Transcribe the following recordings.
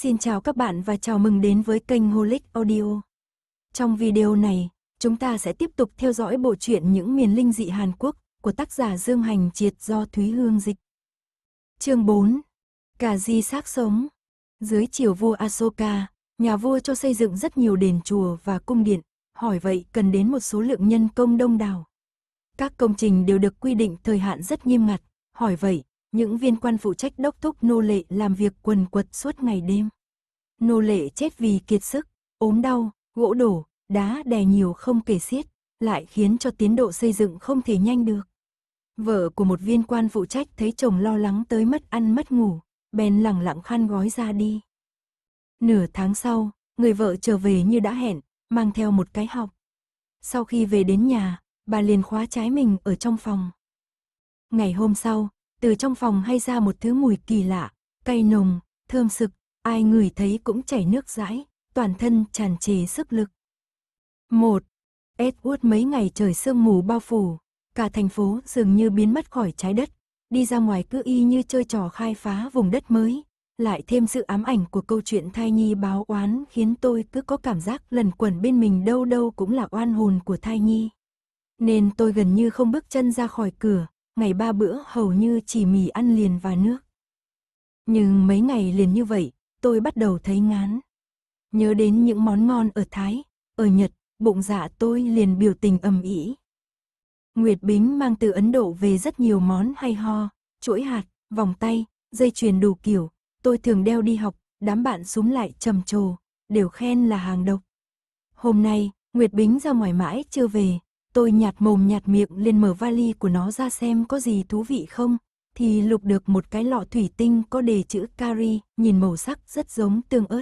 Xin chào các bạn và chào mừng đến với kênh Holic Audio. Trong video này, chúng ta sẽ tiếp tục theo dõi bộ truyện Những miền linh dị Hàn Quốc của tác giả Dương Hành Triệt do Thúy Hương dịch. Chương 4. Cả di xác sống. Dưới triều vua Asoka, nhà vua cho xây dựng rất nhiều đền chùa và cung điện, hỏi vậy cần đến một số lượng nhân công đông đảo. Các công trình đều được quy định thời hạn rất nghiêm ngặt, hỏi vậy những viên quan phụ trách đốc thúc nô lệ làm việc quần quật suốt ngày đêm. Nô lệ chết vì kiệt sức, ốm đau, gỗ đổ, đá đè nhiều không kể xiết, lại khiến cho tiến độ xây dựng không thể nhanh được. Vợ của một viên quan phụ trách thấy chồng lo lắng tới mất ăn mất ngủ, bèn lẳng lặng khăn gói ra đi. Nửa tháng sau, người vợ trở về như đã hẹn, mang theo một cái học. Sau khi về đến nhà, bà liền khóa trái mình ở trong phòng. Ngày hôm sau, từ trong phòng hay ra một thứ mùi kỳ lạ, cay nồng, thơm sực, ai ngửi thấy cũng chảy nước rãi, toàn thân tràn trề sức lực. 1. Edward mấy ngày trời sương mù bao phủ, cả thành phố dường như biến mất khỏi trái đất, đi ra ngoài cứ y như chơi trò khai phá vùng đất mới. Lại thêm sự ám ảnh của câu chuyện thai nhi báo oán khiến tôi cứ có cảm giác lần quẩn bên mình đâu đâu cũng là oan hồn của thai nhi. Nên tôi gần như không bước chân ra khỏi cửa, ngày ba bữa hầu như chỉ mì ăn liền và nước. Nhưng mấy ngày liền như vậy, tôi bắt đầu thấy ngán. Nhớ đến những món ngon ở Thái, ở Nhật, bụng dạ tôi liền biểu tình ầm ĩ. Nguyệt Bính mang từ Ấn Độ về rất nhiều món hay ho, chuỗi hạt, vòng tay, dây chuyền đủ kiểu, tôi thường đeo đi học, đám bạn súng lại trầm trồ, đều khen là hàng độc. Hôm nay, Nguyệt Bính ra ngoài mãi chưa về, Tôi nhạt mồm nhạt miệng lên mở vali của nó ra xem có gì thú vị không, thì lục được một cái lọ thủy tinh có đề chữ Cari, nhìn màu sắc rất giống tương ớt.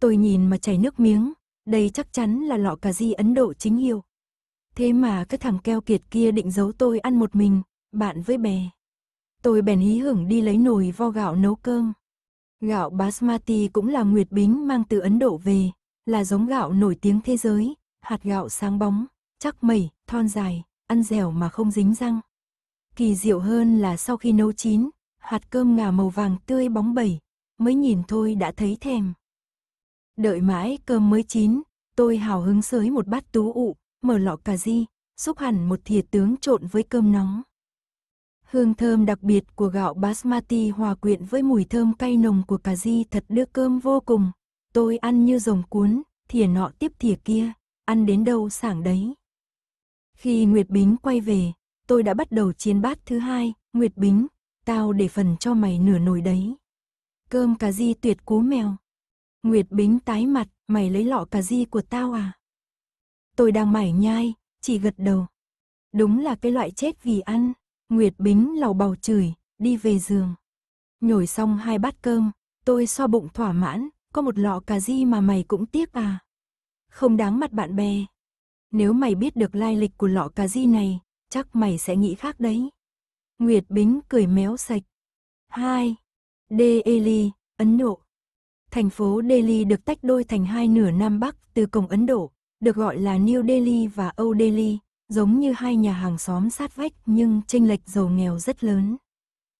Tôi nhìn mà chảy nước miếng, đây chắc chắn là lọ cà ri Ấn Độ chính hiệu. Thế mà cái thằng keo kiệt kia định giấu tôi ăn một mình, bạn với bè. Tôi bèn hí hưởng đi lấy nồi vo gạo nấu cơm. Gạo basmati cũng là nguyệt bính mang từ Ấn Độ về, là giống gạo nổi tiếng thế giới, hạt gạo sáng bóng, chắc mẩy, thon dài, ăn dẻo mà không dính răng. Kỳ diệu hơn là sau khi nấu chín, hạt cơm ngà màu vàng tươi bóng bẩy, mới nhìn thôi đã thấy thèm. Đợi mãi cơm mới chín, tôi hào hứng sới một bát tú ụ, mở lọ cà ri, xúc hẳn một thìa tướng trộn với cơm nóng. Hương thơm đặc biệt của gạo basmati hòa quyện với mùi thơm cay nồng của cà ri thật đưa cơm vô cùng. Tôi ăn như rồng cuốn, thìa nọ tiếp thìa kia, ăn đến đâu sảng đấy. Khi Nguyệt Bính quay về, tôi đã bắt đầu chiến bát thứ hai, Nguyệt Bính, tao để phần cho mày nửa nồi đấy. Cơm cà di tuyệt cú mèo. Nguyệt Bính tái mặt, mày lấy lọ cà di của tao à? Tôi đang mải nhai, chỉ gật đầu. Đúng là cái loại chết vì ăn. Nguyệt Bính lầu bầu chửi, đi về giường. Nhồi xong hai bát cơm, tôi so bụng thỏa mãn, có một lọ cà di mà mày cũng tiếc à. Không đáng mặt bạn bè, nếu mày biết được lai lịch của lọ cà di này, chắc mày sẽ nghĩ khác đấy. Nguyệt Bính cười méo sạch. 2. Delhi, Ấn Độ Thành phố Delhi được tách đôi thành hai nửa Nam Bắc từ cổng Ấn Độ, được gọi là New Delhi và Old Delhi, giống như hai nhà hàng xóm sát vách nhưng chênh lệch giàu nghèo rất lớn.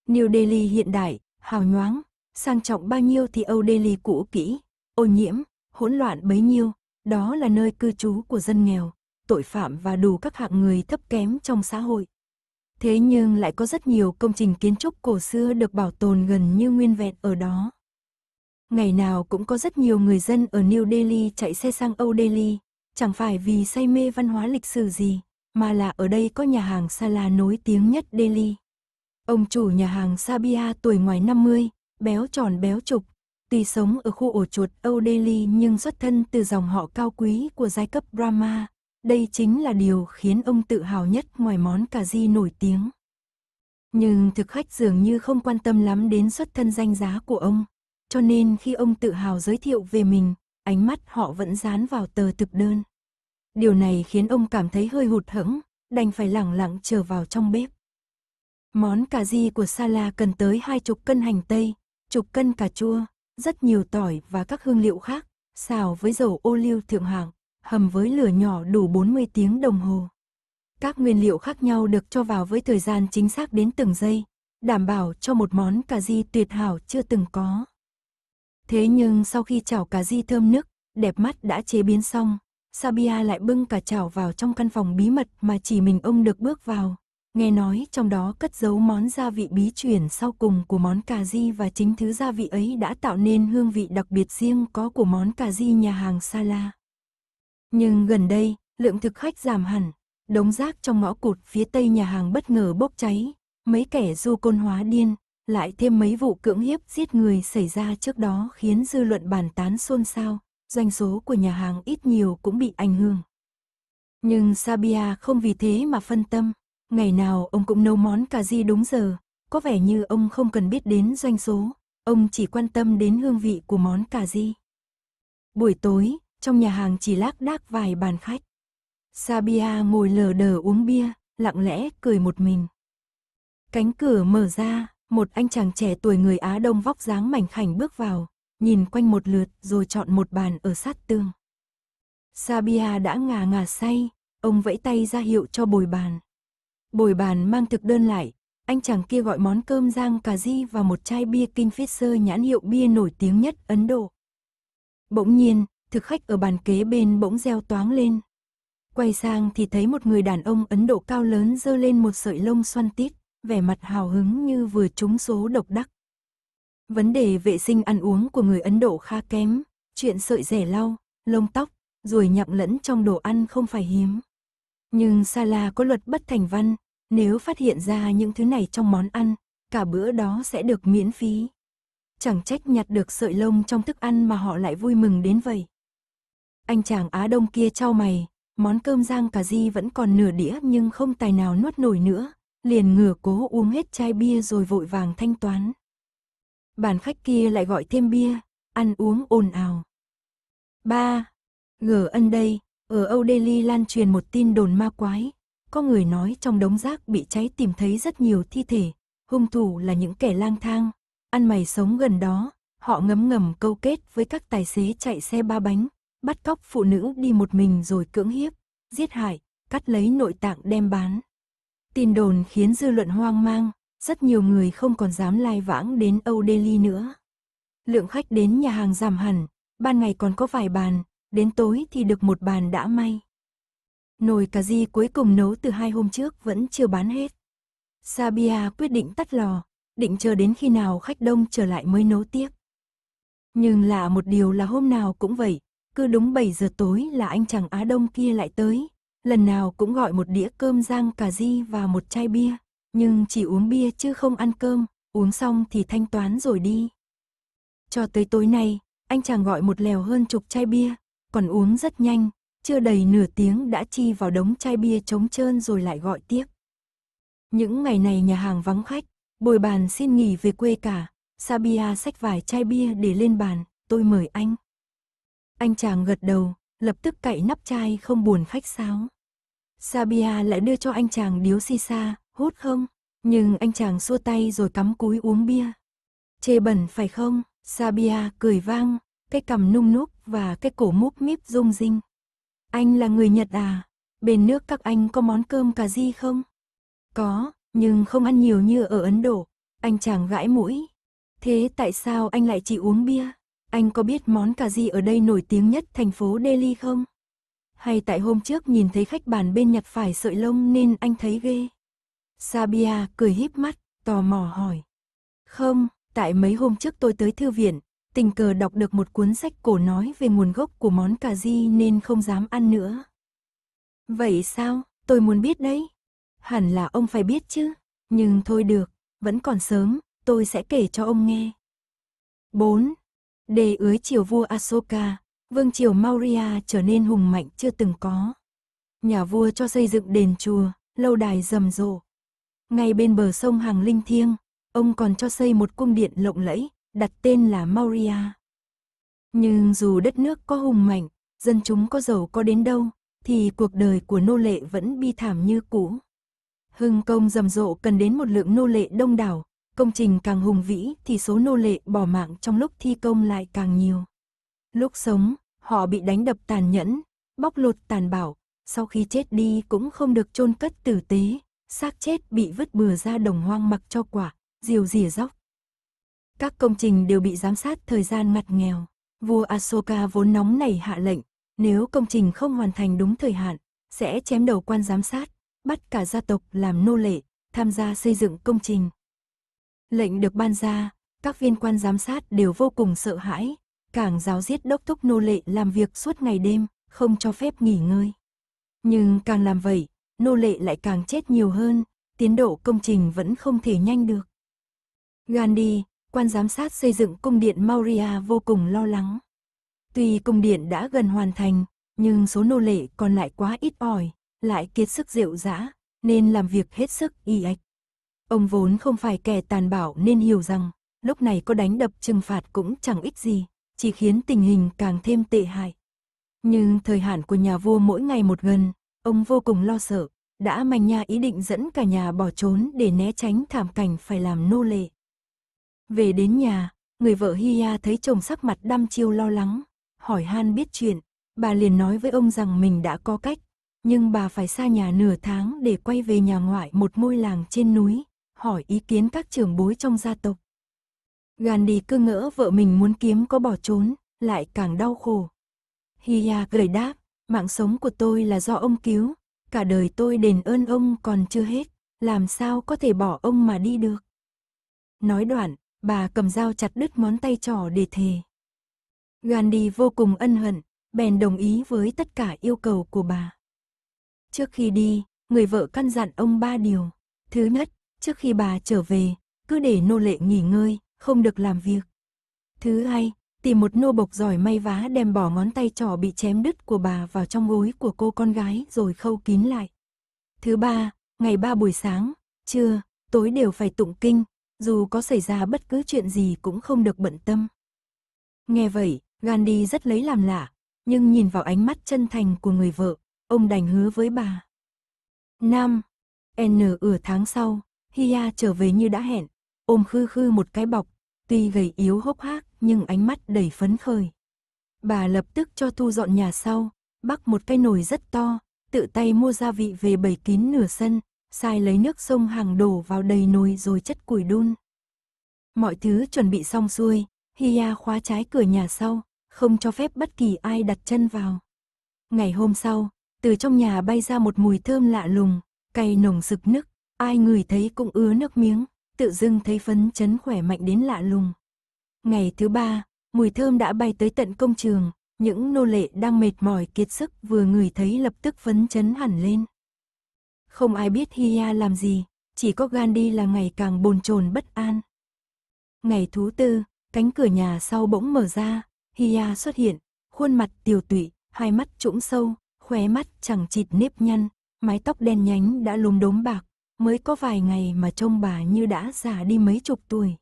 New Delhi hiện đại, hào nhoáng, sang trọng bao nhiêu thì Old Delhi cũ kỹ, ô nhiễm, hỗn loạn bấy nhiêu, đó là nơi cư trú của dân nghèo, tội phạm và đủ các hạng người thấp kém trong xã hội. Thế nhưng lại có rất nhiều công trình kiến trúc cổ xưa được bảo tồn gần như nguyên vẹn ở đó. Ngày nào cũng có rất nhiều người dân ở New Delhi chạy xe sang Old Delhi, chẳng phải vì say mê văn hóa lịch sử gì, mà là ở đây có nhà hàng Sala nổi tiếng nhất Delhi. Ông chủ nhà hàng Sabia tuổi ngoài 50, béo tròn béo trục, tuy sống ở khu ổ chuột Old Delhi nhưng xuất thân từ dòng họ cao quý của giai cấp Brahma, đây chính là điều khiến ông tự hào nhất ngoài món cà ri nổi tiếng. Nhưng thực khách dường như không quan tâm lắm đến xuất thân danh giá của ông. Cho nên khi ông tự hào giới thiệu về mình, ánh mắt họ vẫn dán vào tờ thực đơn. Điều này khiến ông cảm thấy hơi hụt hẫng, đành phải lẳng lặng chờ vào trong bếp. Món cà ri của Sala cần tới hai chục cân hành tây, chục cân cà chua, rất nhiều tỏi và các hương liệu khác, xào với dầu ô liu thượng hạng, hầm với lửa nhỏ đủ 40 tiếng đồng hồ. Các nguyên liệu khác nhau được cho vào với thời gian chính xác đến từng giây, đảm bảo cho một món cà ri tuyệt hảo chưa từng có. Thế nhưng sau khi chảo cà ri thơm nức, đẹp mắt đã chế biến xong, Sabia lại bưng cả chảo vào trong căn phòng bí mật mà chỉ mình ông được bước vào. Nghe nói trong đó cất giấu món gia vị bí truyền sau cùng của món cà ri và chính thứ gia vị ấy đã tạo nên hương vị đặc biệt riêng có của món cà ri nhà hàng Sala. Nhưng gần đây, lượng thực khách giảm hẳn, đống rác trong ngõ cụt phía tây nhà hàng bất ngờ bốc cháy, mấy kẻ du côn hóa điên, lại thêm mấy vụ cưỡng hiếp giết người xảy ra trước đó khiến dư luận bàn tán xôn xao, doanh số của nhà hàng ít nhiều cũng bị ảnh hưởng. Nhưng Sabia không vì thế mà phân tâm, ngày nào ông cũng nấu món cà ri đúng giờ, có vẻ như ông không cần biết đến doanh số, ông chỉ quan tâm đến hương vị của món cà ri. Buổi tối, trong nhà hàng chỉ lác đác vài bàn khách. Sabia ngồi lờ đờ uống bia, lặng lẽ cười một mình. Cánh cửa mở ra, một anh chàng trẻ tuổi người Á Đông vóc dáng mảnh khảnh bước vào, nhìn quanh một lượt rồi chọn một bàn ở sát tương. Sabia đã ngà ngà say, ông vẫy tay ra hiệu cho bồi bàn. Bồi bàn mang thực đơn lại, anh chàng kia gọi món cơm rang cà ri và một chai bia Kingfisher nhãn hiệu bia nổi tiếng nhất Ấn Độ. Bỗng nhiên, thực khách ở bàn kế bên bỗng reo toáng lên. Quay sang thì thấy một người đàn ông Ấn Độ cao lớn dơ lên một sợi lông xoăn tít, vẻ mặt hào hứng như vừa trúng số độc đắc. Vấn đề vệ sinh ăn uống của người Ấn Độ kha kém, chuyện sợi rẻ lau, lông tóc, ruồi nhặng lẫn trong đồ ăn không phải hiếm. Nhưng Sala có luật bất thành văn, nếu phát hiện ra những thứ này trong món ăn, cả bữa đó sẽ được miễn phí. Chẳng trách nhặt được sợi lông trong thức ăn mà họ lại vui mừng đến vậy. Anh chàng Á Đông kia trao mày, món cơm rang cà ri vẫn còn nửa đĩa nhưng không tài nào nuốt nổi nữa, liền ngửa cố uống hết chai bia rồi vội vàng thanh toán. Bàn khách kia lại gọi thêm bia, ăn uống ồn ào. Ba, ngờ ân đây, ở Âu Delhi lan truyền một tin đồn ma quái. Có người nói trong đống rác bị cháy tìm thấy rất nhiều thi thể, hung thủ là những kẻ lang thang, ăn mày sống gần đó, họ ngấm ngầm câu kết với các tài xế chạy xe ba bánh, bắt cóc phụ nữ đi một mình rồi cưỡng hiếp, giết hại, cắt lấy nội tạng đem bán. Tin đồn khiến dư luận hoang mang, rất nhiều người không còn dám lai vãng đến Âu Delhi nữa. Lượng khách đến nhà hàng giảm hẳn, ban ngày còn có vài bàn, đến tối thì được một bàn đã may. Nồi cà ri cuối cùng nấu từ hai hôm trước vẫn chưa bán hết. Sabia quyết định tắt lò, định chờ đến khi nào khách đông trở lại mới nấu tiếp. Nhưng lạ một điều là hôm nào cũng vậy, cứ đúng 7 giờ tối là anh chàng Á Đông kia lại tới, lần nào cũng gọi một đĩa cơm rang cà ri và một chai bia, nhưng chỉ uống bia chứ không ăn cơm, uống xong thì thanh toán rồi đi. Cho tới tối nay, anh chàng gọi một lèo hơn chục chai bia, còn uống rất nhanh, chưa đầy nửa tiếng đã chi vào đống chai bia trống trơn rồi lại gọi tiếp. Những ngày này nhà hàng vắng khách, bồi bàn xin nghỉ về quê cả, Sabia xách vài chai bia để lên bàn, tôi mời anh. Anh chàng gật đầu, lập tức cậy nắp chai không buồn khách sáo. Sabia lại đưa cho anh chàng điếu si sa, hút không? Nhưng anh chàng xua tay rồi cắm cúi uống bia. Chê bẩn phải không? Sabia cười vang, cái cằm nung núc và cái cổ múp míp rung rinh. Anh là người Nhật à? Bên nước các anh có món cơm cà ri không? Có, nhưng không ăn nhiều như ở Ấn Độ. Anh chàng gãi mũi. Thế tại sao anh lại chỉ uống bia? Anh có biết món cà ri ở đây nổi tiếng nhất thành phố Delhi không? Hay tại hôm trước nhìn thấy khách bàn bên nhặt phải sợi lông nên anh thấy ghê. Sabia cười híp mắt, tò mò hỏi. Không, tại mấy hôm trước tôi tới thư viện, tình cờ đọc được một cuốn sách cổ nói về nguồn gốc của món cà ri nên không dám ăn nữa. Vậy sao, tôi muốn biết đấy. Hẳn là ông phải biết chứ, nhưng thôi được, vẫn còn sớm, tôi sẽ kể cho ông nghe. 4. Đề ưới triều vua Asoka, vương triều Maurya trở nên hùng mạnh chưa từng có. Nhà vua cho xây dựng đền chùa, lâu đài rầm rộ. Ngay bên bờ sông Hàng Linh Thiêng, ông còn cho xây một cung điện lộng lẫy, đặt tên là Maurya. Nhưng dù đất nước có hùng mạnh, dân chúng có giàu có đến đâu, thì cuộc đời của nô lệ vẫn bi thảm như cũ. Hưng công rầm rộ cần đến một lượng nô lệ đông đảo, Công trình càng hùng vĩ thì số nô lệ bỏ mạng trong lúc thi công lại càng nhiều. Lúc sống, họ bị đánh đập tàn nhẫn, bóc lột tàn bạo, sau khi chết đi cũng không được chôn cất tử tế, xác chết bị vứt bừa ra đồng hoang mặc cho quả, diều rỉa dốc. Các công trình đều bị giám sát thời gian ngặt nghèo. Vua Asoka vốn nóng nảy hạ lệnh, nếu công trình không hoàn thành đúng thời hạn, sẽ chém đầu quan giám sát, bắt cả gia tộc làm nô lệ, tham gia xây dựng công trình. Lệnh được ban ra, các viên quan giám sát đều vô cùng sợ hãi, càng giáo giết đốc thúc nô lệ làm việc suốt ngày đêm, không cho phép nghỉ ngơi. Nhưng càng làm vậy, nô lệ lại càng chết nhiều hơn, tiến độ công trình vẫn không thể nhanh được. Gandhi, quan giám sát xây dựng cung điện Maurya vô cùng lo lắng. Tuy cung điện đã gần hoàn thành, nhưng số nô lệ còn lại quá ít ỏi, lại kiệt sức rượu dã, nên làm việc hết sức y ạch. Ông vốn không phải kẻ tàn bạo nên hiểu rằng, lúc này có đánh đập trừng phạt cũng chẳng ích gì, chỉ khiến tình hình càng thêm tệ hại. Nhưng thời hạn của nhà vua mỗi ngày một gần, ông vô cùng lo sợ, đã manh nha ý định dẫn cả nhà bỏ trốn để né tránh thảm cảnh phải làm nô lệ. Về đến nhà, người vợ Hiya thấy chồng sắc mặt đăm chiêu lo lắng, hỏi han biết chuyện, bà liền nói với ông rằng mình đã có cách, nhưng bà phải xa nhà nửa tháng để quay về nhà ngoại một ngôi làng trên núi, hỏi ý kiến các trưởng bối trong gia tộc. Gandhi cứ ngỡ vợ mình muốn kiếm có bỏ trốn, lại càng đau khổ. Hiya gửi đáp, mạng sống của tôi là do ông cứu, cả đời tôi đền ơn ông còn chưa hết, làm sao có thể bỏ ông mà đi được. Nói đoạn, bà cầm dao chặt đứt món tay trỏ để thề. Gandhi vô cùng ân hận, bèn đồng ý với tất cả yêu cầu của bà. Trước khi đi, người vợ căn dặn ông ba điều. Thứ nhất, trước khi bà trở về, cứ để nô lệ nghỉ ngơi, không được làm việc. Thứ hai, tìm một nô bộc giỏi may vá đem bỏ ngón tay trỏ bị chém đứt của bà vào trong gối của cô con gái rồi khâu kín lại. Thứ ba, ngày ba buổi sáng, trưa, tối đều phải tụng kinh, dù có xảy ra bất cứ chuyện gì cũng không được bận tâm. Nghe vậy, Gandhi rất lấy làm lạ, nhưng nhìn vào ánh mắt chân thành của người vợ, ông đành hứa với bà. Năm, N ửa tháng sau, Hiya trở về như đã hẹn, ôm khư khư một cái bọc, tuy gầy yếu hốc hác nhưng ánh mắt đầy phấn khởi. Bà lập tức cho thu dọn nhà sau, bắc một cái nồi rất to, tự tay mua gia vị về bầy kín nửa sân, sai lấy nước sông hàng đổ vào đầy nồi rồi chất củi đun. Mọi thứ chuẩn bị xong xuôi, Hiya khóa trái cửa nhà sau, không cho phép bất kỳ ai đặt chân vào. Ngày hôm sau, từ trong nhà bay ra một mùi thơm lạ lùng, cay nồng sực nức, Ai người thấy cũng ứa nước miếng, tự dưng thấy phấn chấn khỏe mạnh đến lạ lùng. Ngày thứ ba, mùi thơm đã bay tới tận công trường, những nô lệ đang mệt mỏi kiệt sức vừa ngửi thấy lập tức phấn chấn hẳn lên. Không ai biết Hiya làm gì, chỉ có Gandhi là ngày càng bồn chồn bất an. Ngày thứ tư, cánh cửa nhà sau bỗng mở ra, Hiya xuất hiện, khuôn mặt tiều tụy, hai mắt trũng sâu, khóe mắt chẳng chịt nếp nhăn, mái tóc đen nhánh đã lùm đốm bạc, mới có vài ngày mà trông bà như đã già đi mấy chục tuổi.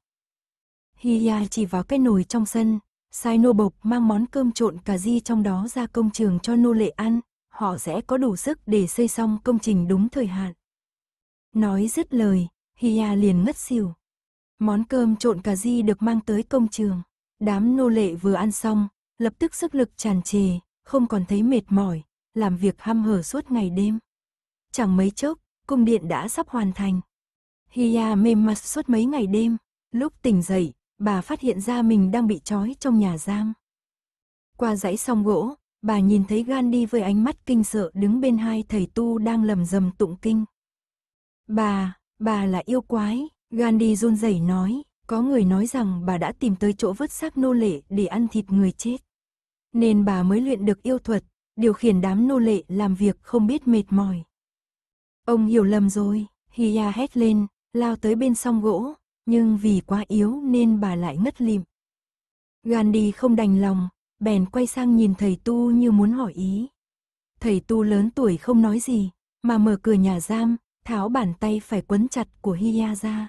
Hiya chỉ vào cái nồi trong sân, sai nô bộc mang món cơm trộn cà ri trong đó ra công trường cho nô lệ ăn, họ sẽ có đủ sức để xây xong công trình đúng thời hạn. Nói dứt lời, Hiya liền ngất xỉu. Món cơm trộn cà ri được mang tới công trường, đám nô lệ vừa ăn xong, lập tức sức lực tràn trề, không còn thấy mệt mỏi, làm việc ham hở suốt ngày đêm. Chẳng mấy chốc, cung điện đã sắp hoàn thành. Hiya mềm mặt suốt mấy ngày đêm, lúc tỉnh dậy, bà phát hiện ra mình đang bị trói trong nhà giam. Qua dãy song gỗ, bà nhìn thấy Gandhi với ánh mắt kinh sợ đứng bên hai thầy tu đang lầm rầm tụng kinh. Bà, bà là yêu quái, Gandhi run rẩy nói, có người nói rằng bà đã tìm tới chỗ vứt xác nô lệ để ăn thịt người chết. Nên bà mới luyện được yêu thuật, điều khiển đám nô lệ làm việc không biết mệt mỏi. Ông hiểu lầm rồi, Hiya hét lên, lao tới bên song gỗ, nhưng vì quá yếu nên bà lại ngất lịm. Gandhi không đành lòng, bèn quay sang nhìn thầy tu như muốn hỏi ý. Thầy tu lớn tuổi không nói gì, mà mở cửa nhà giam, tháo bàn tay phải quấn chặt của Hiya ra.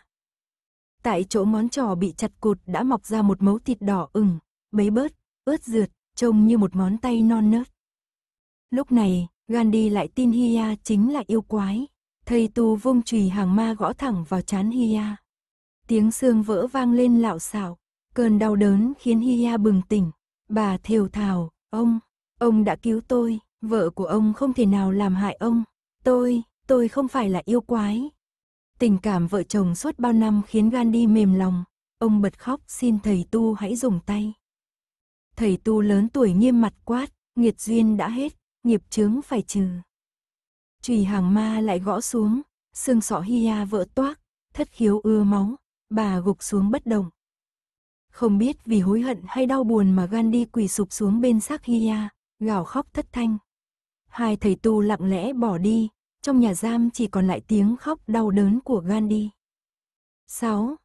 Tại chỗ món trỏ bị chặt cụt đã mọc ra một mấu thịt đỏ ửng, bấy bớt, ướt rượt, trông như một món tay non nớt. Lúc này, Gandhi lại tin Hiya chính là yêu quái. Thầy tu vung chùy hàng ma gõ thẳng vào chán Hiya. Tiếng xương vỡ vang lên lạo xạo, cơn đau đớn khiến Hiya bừng tỉnh. Bà thều thào, ông, ông đã cứu tôi, vợ của ông không thể nào làm hại ông. Tôi, tôi không phải là yêu quái. Tình cảm vợ chồng suốt bao năm khiến Gandhi mềm lòng. Ông bật khóc xin thầy tu hãy dùng tay. Thầy tu lớn tuổi nghiêm mặt quát, nghiệt duyên đã hết, nghiệp chướng phải trừ. Chùy hàng ma lại gõ xuống, xương sọ hi vỡ toác, thất khiếu ưa máu, bà gục xuống bất động. Không biết vì hối hận hay đau buồn mà Gandhi quỳ sụp xuống bên xác Hiya, gào khóc thất thanh. Hai thầy tu lặng lẽ bỏ đi, trong nhà giam chỉ còn lại tiếng khóc đau đớn của Gandhi. 6.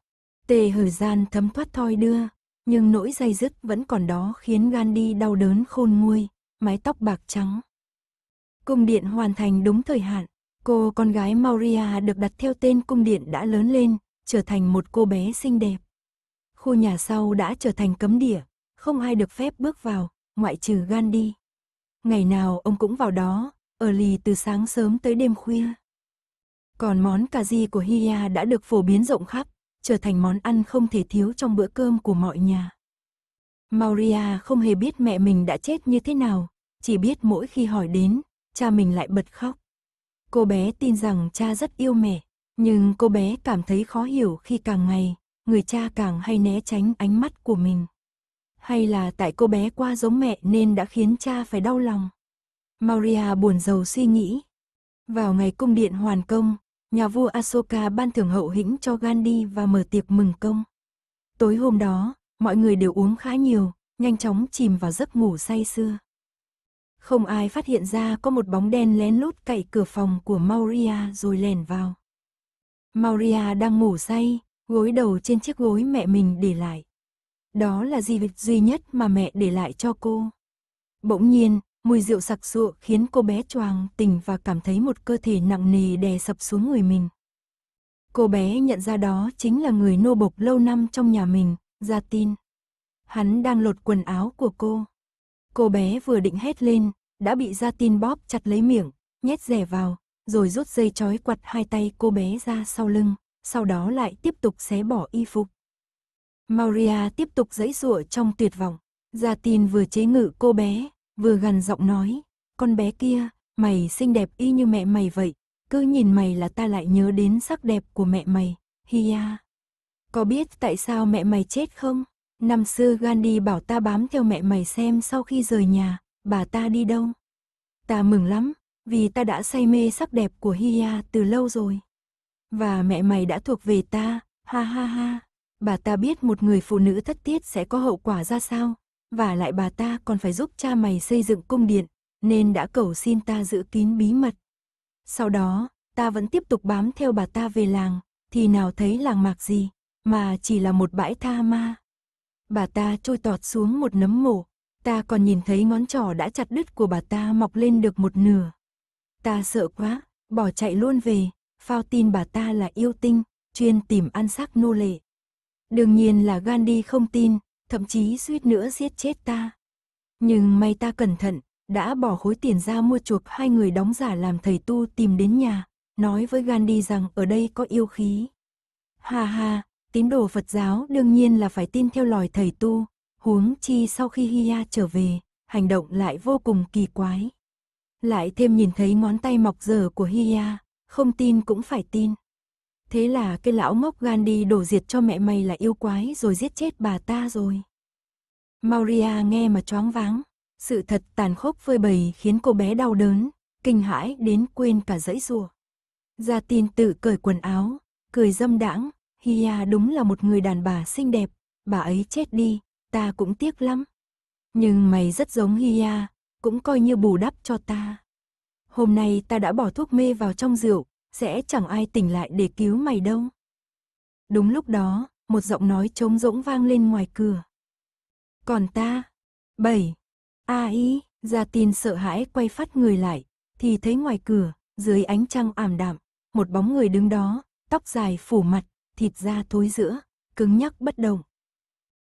Tề hở gian thấm thoát thoi đưa, nhưng nỗi dây dứt vẫn còn đó khiến Gandhi đau đớn khôn nguôi, mái tóc bạc trắng. Cung điện hoàn thành đúng thời hạn. Cô con gái Maria được đặt theo tên cung điện đã lớn lên, trở thành một cô bé xinh đẹp. Khu nhà sau đã trở thành cấm địa, không ai được phép bước vào, ngoại trừ Gandhi. Ngày nào ông cũng vào đó, ở lì từ sáng sớm tới đêm khuya. Còn món cà ri của Hiya đã được phổ biến rộng khắp, trở thành món ăn không thể thiếu trong bữa cơm của mọi nhà. Maria không hề biết mẹ mình đã chết như thế nào, chỉ biết mỗi khi hỏi đến, cha mình lại bật khóc. Cô bé tin rằng cha rất yêu mẹ, nhưng cô bé cảm thấy khó hiểu khi càng ngày, người cha càng hay né tránh ánh mắt của mình. Hay là tại cô bé qua giống mẹ nên đã khiến cha phải đau lòng. Maria buồn rầu suy nghĩ. Vào ngày cung điện hoàn công, nhà vua Asoka ban thưởng hậu hĩnh cho Gandhi và mở tiệc mừng công. Tối hôm đó, mọi người đều uống khá nhiều, nhanh chóng chìm vào giấc ngủ say sưa. Không ai phát hiện ra có một bóng đen lén lút cậy cửa phòng của Mauria rồi lèn vào. Mauria đang ngủ say, gối đầu trên chiếc gối mẹ mình để lại. Đó là di vật duy nhất mà mẹ để lại cho cô. Bỗng nhiên, mùi rượu sặc sụa khiến cô bé choàng tỉnh và cảm thấy một cơ thể nặng nề đè sập xuống người mình. Cô bé nhận ra đó chính là người nô bộc lâu năm trong nhà mình, Gia Tin. Hắn đang lột quần áo của cô. Cô bé vừa định hét lên, đã bị gia tin bóp chặt lấy miệng, nhét rẻ vào, rồi rút dây chói quặt hai tay cô bé ra sau lưng, sau đó lại tiếp tục xé bỏ y phục. Maria tiếp tục giãy giụa trong tuyệt vọng, gia tin vừa chế ngự cô bé, vừa gần giọng nói, con bé kia, mày xinh đẹp y như mẹ mày vậy, cứ nhìn mày là ta lại nhớ đến sắc đẹp của mẹ mày, hiya. Có biết tại sao mẹ mày chết không? Năm xưa Gandhi bảo ta bám theo mẹ mày xem sau khi rời nhà, bà ta đi đâu. Ta mừng lắm, vì ta đã say mê sắc đẹp của Hiya từ lâu rồi. Và mẹ mày đã thuộc về ta, ha ha ha. Bà ta biết một người phụ nữ thất tiết sẽ có hậu quả ra sao, và lại bà ta còn phải giúp cha mày xây dựng cung điện, nên đã cầu xin ta giữ kín bí mật. Sau đó, ta vẫn tiếp tục bám theo bà ta về làng, thì nào thấy làng mạc gì, mà chỉ là một bãi tha ma bà ta trôi tọt xuống một nấm mộ. Ta còn nhìn thấy ngón trỏ đã chặt đứt của bà ta mọc lên được một nửa. Ta sợ quá, bỏ chạy luôn về, phao tin bà ta là yêu tinh, chuyên tìm ăn xác nô lệ. Đương nhiên là Gandhi không tin, thậm chí suýt nữa giết chết ta. Nhưng may ta cẩn thận, đã bỏ khối tiền ra mua chuộc hai người đóng giả làm thầy tu tìm đến nhà, nói với Gandhi rằng ở đây có yêu khí. Ha ha, tín đồ Phật giáo đương nhiên là phải tin theo lòi thầy tu, huống chi sau khi Hiya trở về, hành động lại vô cùng kỳ quái. Lại thêm nhìn thấy ngón tay mọc dở của Hiya, không tin cũng phải tin. Thế là cái lão mốc Gandhi đổ diệt cho mẹ mày là yêu quái rồi giết chết bà ta rồi. Maria nghe mà choáng váng, sự thật tàn khốc phơi bày khiến cô bé đau đớn, kinh hãi đến quên cả dãy rùa. Gia tin tự cởi quần áo, cười dâm đãng, Hiya đúng là một người đàn bà xinh đẹp, bà ấy chết đi, ta cũng tiếc lắm. Nhưng mày rất giống Hiya, cũng coi như bù đắp cho ta. Hôm nay ta đã bỏ thuốc mê vào trong rượu, sẽ chẳng ai tỉnh lại để cứu mày đâu. Đúng lúc đó, một giọng nói trống rỗng vang lên ngoài cửa. Còn ta? Bảy. A ý, gia tin sợ hãi quay phát người lại, thì thấy ngoài cửa, dưới ánh trăng ảm đạm, một bóng người đứng đó, tóc dài phủ mặt, thịt da thối giữa, cứng nhắc bất động.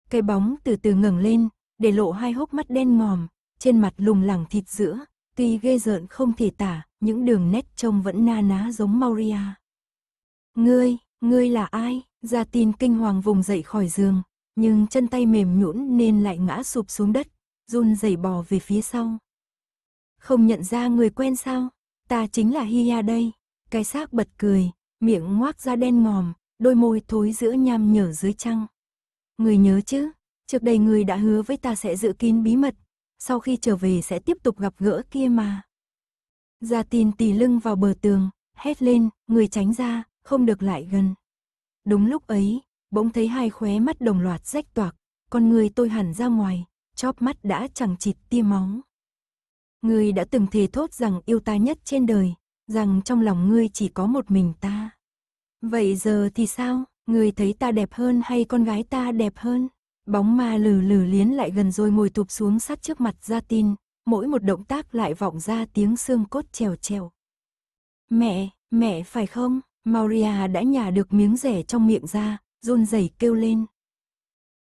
Cái bóng từ từ ngẩng lên, để lộ hai hốc mắt đen ngòm, trên mặt lùng lẳng thịt giữa, tuy ghê rợn không thể tả, những đường nét trông vẫn na ná giống Maria. Ngươi, ngươi là ai? Gia tin kinh hoàng vùng dậy khỏi giường, nhưng chân tay mềm nhũn nên lại ngã sụp xuống đất, run rẩy bò về phía sau. Không nhận ra người quen sao? Ta chính là Hiya đây. Cái xác bật cười, miệng ngoác ra đen ngòm, đôi môi thối giữa nham nhở dưới trăng. Người nhớ chứ, trước đây người đã hứa với ta sẽ giữ kín bí mật, sau khi trở về sẽ tiếp tục gặp gỡ kia mà. Gia tin tì lưng vào bờ tường, hét lên, người tránh ra, không được lại gần. Đúng lúc ấy, bỗng thấy hai khóe mắt đồng loạt rách toạc, con người tôi hẳn ra ngoài, chóp mắt đã chẳng chịt tia móng. Người đã từng thề thốt rằng yêu ta nhất trên đời, rằng trong lòng ngươi chỉ có một mình ta. Vậy giờ thì sao, người thấy ta đẹp hơn hay con gái ta đẹp hơn? Bóng ma lử lử liến lại gần rồi ngồi tụp xuống sát trước mặt gia tin, mỗi một động tác lại vọng ra tiếng xương cốt trèo trèo. Mẹ, mẹ phải không? Maria đã nhả được miếng rẻ trong miệng ra, run rẩy kêu lên.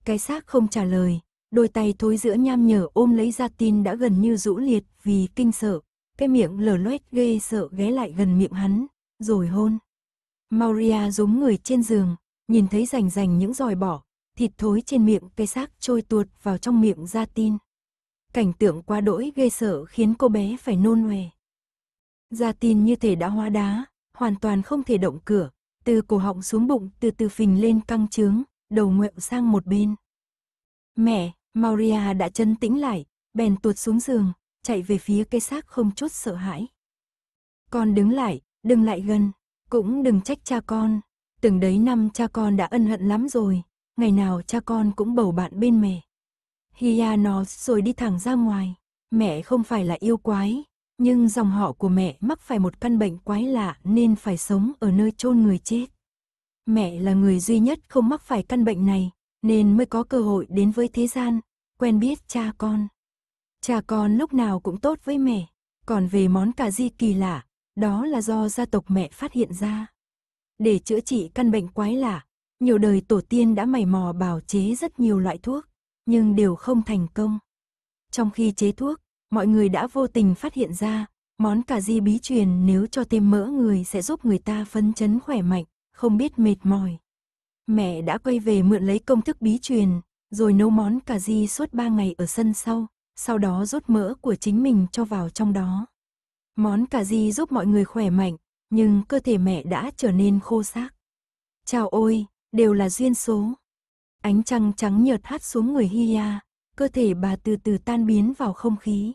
Cái xác không trả lời, đôi tay thối giữa nham nhở ôm lấy gia tin đã gần như rũ liệt vì kinh sợ, cái miệng lở loét ghê sợ ghé lại gần miệng hắn, rồi hôn. Maria giống người trên giường, nhìn thấy rành rành những giòi bỏ, thịt thối trên miệng cây xác trôi tuột vào trong miệng gia tin. Cảnh tượng quá đỗi ghê sợ khiến cô bé phải nôn nòe. Gia tin như thể đã hóa đá, hoàn toàn không thể động cửa, từ cổ họng xuống bụng từ từ phình lên căng trướng, đầu nguẹo sang một bên. Mẹ, Maria đã chân tĩnh lại, bèn tuột xuống giường, chạy về phía cây xác không chút sợ hãi. Con đứng lại, đừng lại gần, cũng đừng trách cha con, từng đấy năm cha con đã ân hận lắm rồi, ngày nào cha con cũng bầu bạn bên mẹ. Hiya nó rồi đi thẳng ra ngoài, mẹ không phải là yêu quái, nhưng dòng họ của mẹ mắc phải một căn bệnh quái lạ nên phải sống ở nơi chôn người chết. Mẹ là người duy nhất không mắc phải căn bệnh này, nên mới có cơ hội đến với thế gian, quen biết cha con. Cha con lúc nào cũng tốt với mẹ, còn về món cà ri kỳ lạ, đó là do gia tộc mẹ phát hiện ra. Để chữa trị căn bệnh quái lạ, nhiều đời tổ tiên đã mày mò bào chế rất nhiều loại thuốc, nhưng đều không thành công. Trong khi chế thuốc, mọi người đã vô tình phát hiện ra, món cà di bí truyền nếu cho thêm mỡ người sẽ giúp người ta phấn chấn khỏe mạnh, không biết mệt mỏi. Mẹ đã quay về mượn lấy công thức bí truyền, rồi nấu món cà di suốt 3 ngày ở sân sau, sau đó rút mỡ của chính mình cho vào trong đó. Món cà ri giúp mọi người khỏe mạnh, nhưng cơ thể mẹ đã trở nên khô xác. Chào ôi, đều là duyên số. Ánh trăng trắng nhợt hát xuống người Hiya, cơ thể bà từ từ tan biến vào không khí.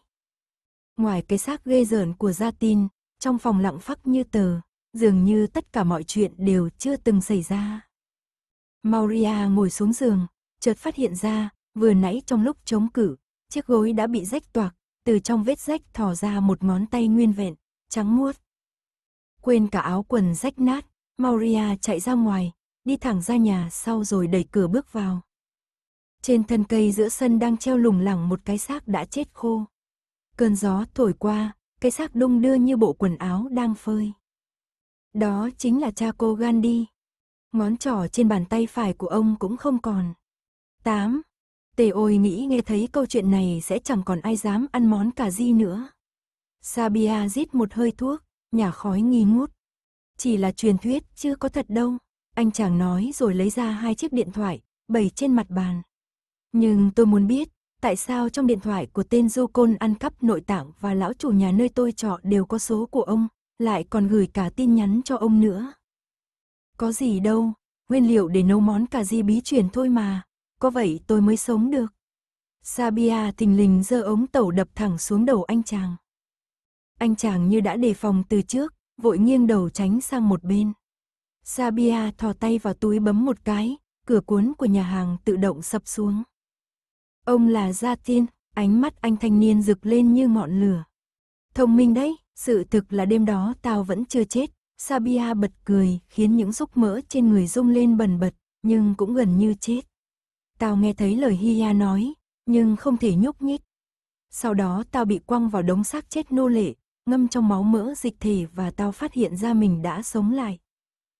Ngoài cái xác ghê rợn của gia tin, trong phòng lặng phắc như tờ, dường như tất cả mọi chuyện đều chưa từng xảy ra. Mauria ngồi xuống giường, chợt phát hiện ra, vừa nãy trong lúc chống cử, chiếc gối đã bị rách toạc, từ trong vết rách thò ra một ngón tay nguyên vẹn, trắng muốt. Quên cả áo quần rách nát, Maria chạy ra ngoài, đi thẳng ra nhà sau rồi đẩy cửa bước vào. Trên thân cây giữa sân đang treo lủng lẳng một cái xác đã chết khô. Cơn gió thổi qua, cái xác đung đưa như bộ quần áo đang phơi. Đó chính là cha cô Gandhi. Ngón trỏ trên bàn tay phải của ông cũng không còn. 8. Tề ôi nghĩ nghe thấy câu chuyện này sẽ chẳng còn ai dám ăn món cà ri nữa. Sabia rít một hơi thuốc, nhà khói nghi ngút. Chỉ là truyền thuyết, chưa có thật đâu. Anh chàng nói rồi lấy ra hai chiếc điện thoại, bày trên mặt bàn. Nhưng tôi muốn biết, tại sao trong điện thoại của tên Du Côn ăn cắp nội tạng và lão chủ nhà nơi tôi trọ đều có số của ông, lại còn gửi cả tin nhắn cho ông nữa. Có gì đâu, nguyên liệu để nấu món cà ri bí truyền thôi mà, có vậy tôi mới sống được. Sabia thình lình giơ ống tẩu đập thẳng xuống đầu anh chàng. Anh chàng như đã đề phòng từ trước, vội nghiêng đầu tránh sang một bên. Sabia thò tay vào túi bấm một cái, cửa cuốn của nhà hàng tự động sập xuống. Ông là Gia Tiên, ánh mắt anh thanh niên rực lên như ngọn lửa. Thông minh đấy, sự thực là đêm đó tao vẫn chưa chết. Sabia bật cười, khiến những xúc mỡ trên người rung lên bần bật, nhưng cũng gần như chết. Tao nghe thấy lời Hiya nói, nhưng không thể nhúc nhích. Sau đó tao bị quăng vào đống xác chết nô lệ, ngâm trong máu mỡ dịch thể và tao phát hiện ra mình đã sống lại.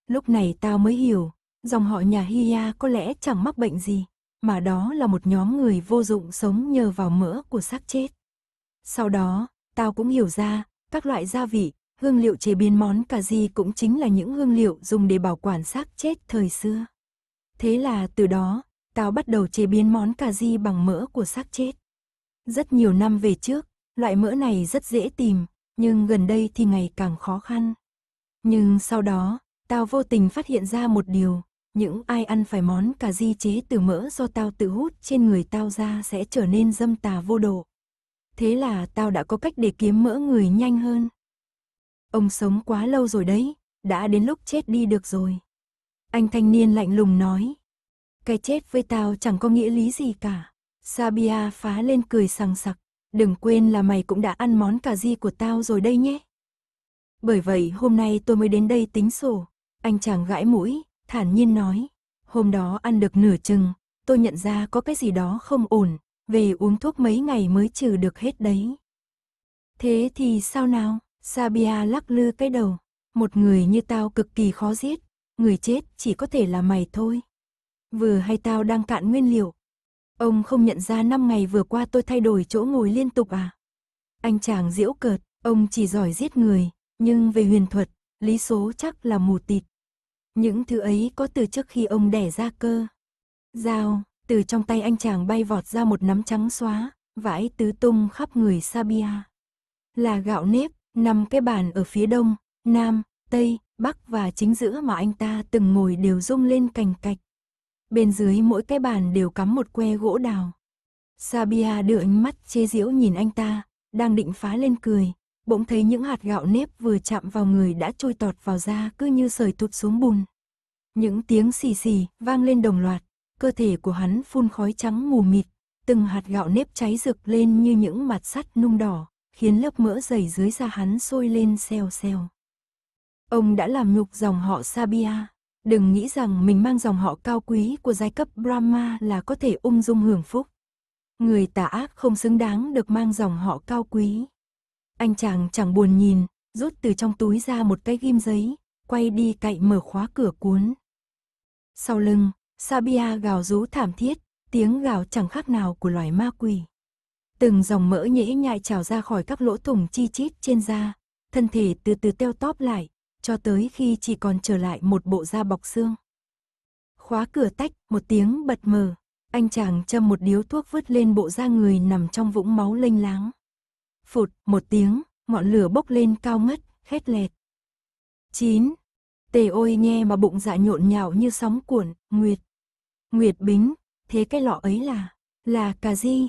Lúc này tao mới hiểu, dòng họ nhà Hiya có lẽ chẳng mắc bệnh gì, mà đó là một nhóm người vô dụng sống nhờ vào mỡ của xác chết. Sau đó, tao cũng hiểu ra, các loại gia vị, hương liệu chế biến món cà ri cũng chính là những hương liệu dùng để bảo quản xác chết thời xưa. Thế là từ đó, tao bắt đầu chế biến món cà ri bằng mỡ của xác chết. Rất nhiều năm về trước, loại mỡ này rất dễ tìm, nhưng gần đây thì ngày càng khó khăn. Nhưng sau đó, tao vô tình phát hiện ra một điều, những ai ăn phải món cà ri chế từ mỡ do tao tự hút trên người tao ra sẽ trở nên dâm tà vô độ. Thế là tao đã có cách để kiếm mỡ người nhanh hơn. Ông sống quá lâu rồi đấy, đã đến lúc chết đi được rồi. Anh thanh niên lạnh lùng nói, cái chết với tao chẳng có nghĩa lý gì cả. Sabia phá lên cười sằng sặc. Đừng quên là mày cũng đã ăn món cà ri của tao rồi đây nhé. Bởi vậy hôm nay tôi mới đến đây tính sổ. Anh chàng gãi mũi, thản nhiên nói. Hôm đó ăn được nửa chừng, tôi nhận ra có cái gì đó không ổn. Về uống thuốc mấy ngày mới trừ được hết đấy. Thế thì sao nào? Sabia lắc lư cái đầu. Một người như tao cực kỳ khó giết. Người chết chỉ có thể là mày thôi. Vừa hay tao đang cạn nguyên liệu. Ông không nhận ra năm ngày vừa qua tôi thay đổi chỗ ngồi liên tục à? Anh chàng diễu cợt, ông chỉ giỏi giết người, nhưng về huyền thuật, lý số chắc là mù tịt. Những thứ ấy có từ trước khi ông đẻ ra cơ. Dao, từ trong tay anh chàng bay vọt ra một nắm trắng xóa, vãi tứ tung khắp người Sabia. Là gạo nếp, nằm cái bàn ở phía đông, nam, tây, bắc và chính giữa mà anh ta từng ngồi đều rung lên cành cạch. Bên dưới mỗi cái bàn đều cắm một que gỗ đào. Sabia đưa ánh mắt chế giễu nhìn anh ta, đang định phá lên cười, bỗng thấy những hạt gạo nếp vừa chạm vào người đã trôi tọt vào da cứ như sợi tụt xuống bùn. Những tiếng xì xì vang lên đồng loạt, cơ thể của hắn phun khói trắng mù mịt, từng hạt gạo nếp cháy rực lên như những mặt sắt nung đỏ, khiến lớp mỡ dày dưới da hắn sôi lên xeo xeo. Ông đã làm nhục dòng họ Sabia, Đừng nghĩ rằng mình mang dòng họ cao quý của giai cấp Brahma là có thể ung dung hưởng phúc. Người tà ác không xứng đáng được mang dòng họ cao quý. Anh chàng chẳng buồn nhìn, rút từ trong túi ra một cái ghim giấy, quay đi cạnh mở khóa cửa cuốn. Sau lưng, Sabia gào rú thảm thiết, tiếng gào chẳng khác nào của loài ma quỷ. Từng dòng mỡ nhễ nhại trào ra khỏi các lỗ thủng chi chít trên da, thân thể từ từ teo tóp lại, cho tới khi chỉ còn trở lại một bộ da bọc xương. Khóa cửa tách, một tiếng bật mở, anh chàng châm một điếu thuốc vứt lên bộ da người nằm trong vũng máu lênh láng. Phụt, một tiếng, ngọn lửa bốc lên cao ngất, khét lẹt. 9. Tề ôi nghe mà bụng dạ nhộn nhạo như sóng cuộn, Nguyệt. Nguyệt Bính, thế cái lọ ấy là, là cà di.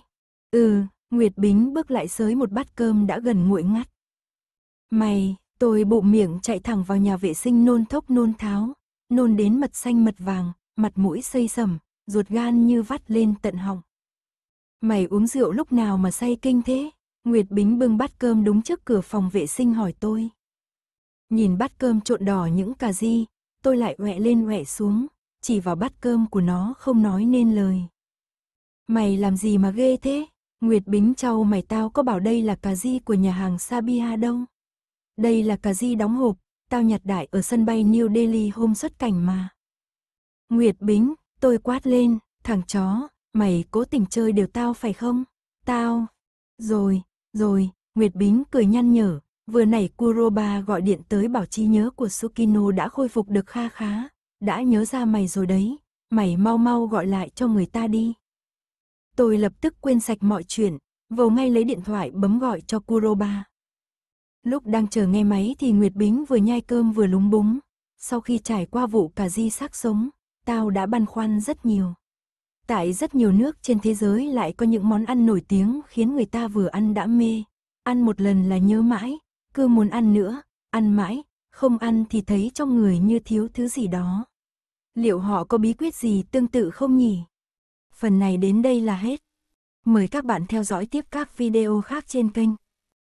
Ừ, Nguyệt Bính bước lại sới một bát cơm đã gần nguội ngắt. Mày, Tôi bụng miệng chạy thẳng vào nhà vệ sinh nôn thốc nôn tháo, nôn đến mật xanh mật vàng, mặt mũi xây sầm, ruột gan như vắt lên tận họng. Mày uống rượu lúc nào mà say kinh thế? Nguyệt Bính bưng bát cơm đúng trước cửa phòng vệ sinh hỏi tôi. Nhìn bát cơm trộn đỏ những cà di, tôi lại quẹ lên quẹ xuống, chỉ vào bát cơm của nó không nói nên lời. Mày làm gì mà ghê thế? Nguyệt Bính trao mày tao có bảo đây là cà di của nhà hàng Sabia đâu. Đây là cà di đóng hộp, tao nhặt đại ở sân bay New Delhi hôm xuất cảnh mà. Nguyệt Bính, tôi quát lên, thằng chó, mày cố tình chơi đều tao phải không? Tao. Rồi, rồi, Nguyệt Bính cười nhăn nhở, vừa nãy Kuroba gọi điện tới bảo trí nhớ của Sukino đã khôi phục được kha khá, đã nhớ ra mày rồi đấy, mày mau mau gọi lại cho người ta đi. Tôi lập tức quên sạch mọi chuyện, vầu ngay lấy điện thoại bấm gọi cho Kuroba. Lúc đang chờ nghe máy thì Nguyệt Bính vừa nhai cơm vừa lúng búng. Sau khi trải qua vụ cà di xác sống, tao đã băn khoăn rất nhiều. Tại rất nhiều nước trên thế giới lại có những món ăn nổi tiếng khiến người ta vừa ăn đã mê. Ăn một lần là nhớ mãi, cứ muốn ăn nữa, ăn mãi, không ăn thì thấy trong người như thiếu thứ gì đó. Liệu họ có bí quyết gì tương tự không nhỉ? Phần này đến đây là hết. Mời các bạn theo dõi tiếp các video khác trên kênh.